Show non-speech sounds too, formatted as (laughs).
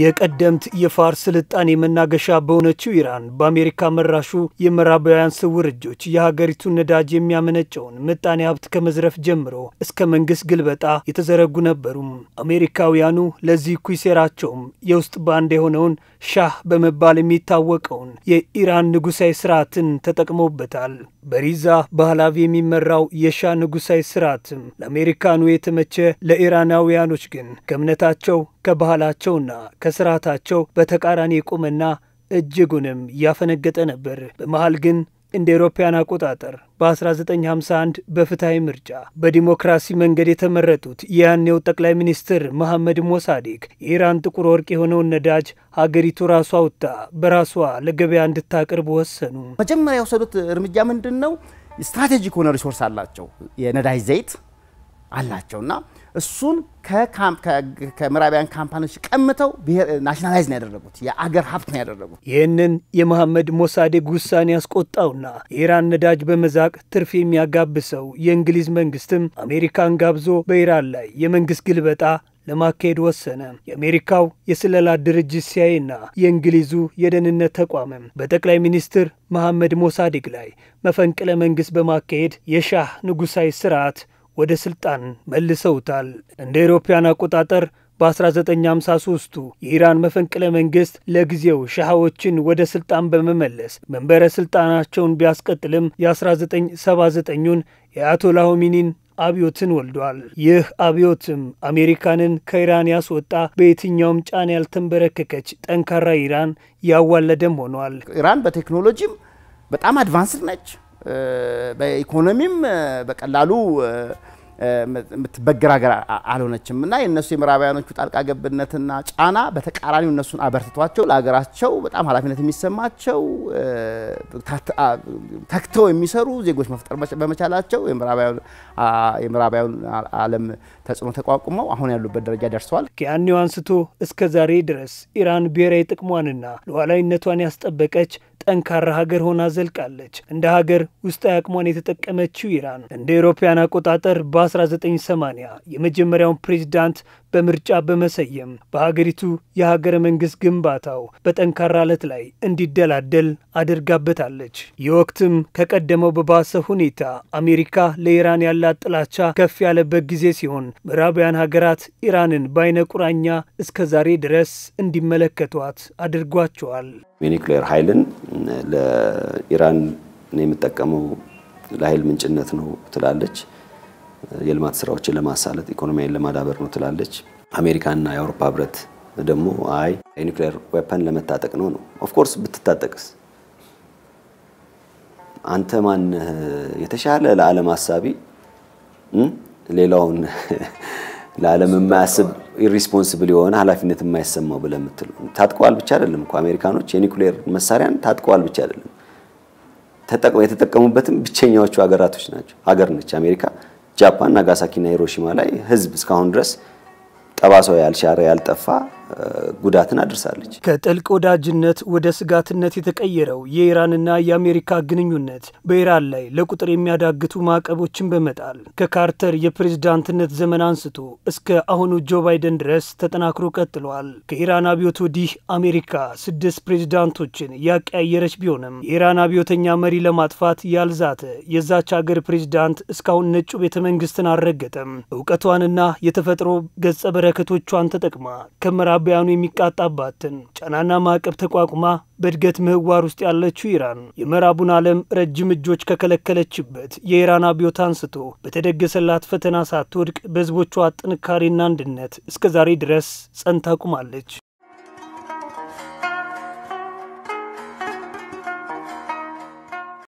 የቀደምት የፋርስ ስልጣኔ መናገሻ በሆነችው ኢራን በአሜሪካ መራሹ የምዕራባውያን ስውር እጆች የሀገሪቱን ነዳጅ የሚያመነጨውን ምጣኔ ሀብት ከመዝረፍ ጀምሮ እስከ መንግስት ግልበጣ የተዘረጉ ነበሩም። አሜሪካውያኑ ለዚህ ኩይ ሴራቸውም የውስጥ ባንድ የሆነውን ሻህ በመባል የሚታወቀውን የኢራን ንጉሳዊ ስርዓትን ተጠቅሞበታል። በሪዛ ባህላዊ የሚመራው የሻህ ንጉሳዊ ስርዓትም ለአሜሪካኑ የተመቸ፣ ለኢራናውያኖች ግን ከእምነታቸው ከባህላቸውና ከስርዓታቸው በተቃራኒ የቆመና እጅጉንም ያፈነገጠ ነበር። በመሃል ግን እንደ ኤሮፓያን አቆጣጠር በ1951 በፍትሐዊ ምርጫ በዲሞክራሲ መንገድ የተመረጡት የያኔው ጠቅላይ ሚኒስትር መሐመድ ሞሳዴክ የኢራን ጥቁር ወርቅ የሆነውን ነዳጅ ሀገሪቱ ራሷ ወጥታ በራሷ ለገበያ እንድታቀርብ ወሰኑ። መጀመሪያ የወሰዱት እርምጃ ምንድን ነው? ስትራቴጂክ የሆነ ሪሶርስ አላቸው የነዳጅ ዘይት አላቸው እና እሱን ከምዕራቢያን ካምፓኒዎች ቀምተው ናሽናላይዝ ነው ያደረጉት፣ የአገር ሀብት ነው ያደረጉት። ይህንን የመሐመድ ሞሳዴግ ውሳኔ ያስቆጣውና የኢራን ነዳጅ በመዛቅ ትርፍ የሚያጋብሰው የእንግሊዝ መንግስትም አሜሪካን ጋብዞ በኢራን ላይ የመንግስት ግልበጣ ለማካሄድ ወሰነ። የአሜሪካው የስለላ ድርጅት ሲያይና የእንግሊዙ የደህንነት ተቋምም በጠቅላይ ሚኒስትር መሐመድ ሞሳዴግ ላይ መፈንቅለ መንግስት በማካሄድ የሻህ ንጉሳዊ ስርዓት ወደ ስልጣን መልሰውታል። እንደ ኤሮፓያን አቆጣጠር በ1953ቱ የኢራን መፈንቅለ መንግስት ለጊዜው ሻሃዎችን ወደ ስልጣን በመመለስ መንበረ ስልጣናቸውን ቢያስቀጥልም የ 1979 ን የአያቶላ ሆሚኒን አብዮትን ወልዷል። ይህ አብዮትም አሜሪካንን ከኢራን ያስወጣ፣ በየትኛውም ጫና ያልተንበረከከች ጠንካራ ኢራን ያዋለደም ሆኗል። ኢራን በቴክኖሎጂም በጣም አድቫንስድ ነች። በኢኮኖሚም በቀላሉ የምትበግር ሀገር አልሆነችም እና የእነሱ የምዕራባውያኖቹ ጣልቃ ገብነትና ጫና በተቃራኒው እነሱን አበርትቷቸው ለሀገራቸው በጣም ኃላፊነት የሚሰማቸው ተክተው የሚሰሩ ዜጎች መፍጠር በመቻላቸው የምዕራባውያን ዓለም ተጽዕኖ ተቋቁመው አሁን ያሉበት ደረጃ ደርሰዋል። ከያኔው አንስቶ እስከ ዛሬ ድረስ ኢራን ብሔራዊ ጥቅሟንና ሉዓላዊነቷን ያስጠበቀች ጠንካራ ሀገር ሆና ዘልቃለች። እንደ ሀገር ውስጣዊ አቅሟን የተጠቀመችው ኢራን እንደ አውሮፓውያን አቆጣጠር በ1980 የመጀመሪያውን ፕሬዚዳንት በምርጫ በመሰየም በሀገሪቱ የሀገረ መንግስት ግንባታው በጠንካራ ዕለት ላይ እንዲደላደል አድርጋበታለች። ይህ ወቅትም ከቀደመው በባሰ ሁኔታ አሜሪካ ለኢራን ያላት ጥላቻ ከፍ ያለበት ጊዜ ሲሆን ምዕራባውያን ሀገራት ኢራንን በአይነ ቁራኛ እስከ ዛሬ ድረስ እንዲመለከቷት አድርጓቸዋል። የኒክሌር ኃይልን ለኢራን የምጠቀመው ለኃይል ምንጭነት ነው ትላለች። የልማት ስራዎችን ለማሳለጥ ኢኮኖሚያን ለማዳበር ነው ትላለች። አሜሪካና የአውሮፓ ህብረት ደግሞ አይ የኒክሌር ዌፐን ለመታጠቅ ነው ነው። ኦፍኮርስ ብትታጠቅስ አንተ ማን የተሻለ ለዓለም አሳቢ ሌላውን (laughs) ለዓለም የማያስብ ኢሪስፖንስብል የሆነ ኃላፊነት የማይሰማው ብለህ የምትለው ታጥቀዋል ብቻ አይደለም እኮ አሜሪካኖች የኒውክሌር መሳሪያን ታጥቀዋል ብቻ አይደለም የተጠቀሙበትም ብቸኛዎቹ ሀገራቶች ናቸው ሀገር ነች አሜሪካ። ጃፓን ናጋሳኪና ሂሮሺማ ላይ ህዝብ እስካሁን ድረስ ጠባሳው ያልሻረ ያልጠፋ ጉዳትን አድርሳለች። ከጥልቅ ወዳጅነት ወደ ስጋትነት የተቀየረው የኢራንና የአሜሪካ ግንኙነት በኢራን ላይ ለቁጥር የሚያዳግቱ ማዕቀቦችን በመጣል ከካርተር የፕሬዝዳንትነት ዘመን አንስቶ እስከ አሁኑ ጆ ባይደን ድረስ ተጠናክሮ ቀጥሏል። ከኢራን አብዮት ወዲህ አሜሪካ ስድስት ፕሬዝዳንቶችን ያቀያየረች ቢሆንም የኢራን አብዮተኛ መሪ ለማጥፋት ያልዛተ የዛች ሀገር ፕሬዝዳንት እስካሁን ነጩ ቤተ መንግስትን አልረገጠም። እውቀቷንና የተፈጥሮ ገጸ በረከቶቿን ተጠቅማ ከምዕራብ በምዕራባውያኑ የሚቃጣባትን ጫናና ማዕቀብ ተቋቁማ በእድገት ምህዋር ውስጥ ያለችው ኢራን የምዕራቡን ዓለም ረጅም እጆች ከከለከለችበት የኢራን አብዮት አንስቶ በተደገሰላት ፈተና ሳትወድቅ በህዝቦቿ ጥንካሬና አንድነት እስከዛሬ ድረስ ጸንታ ቁማለች።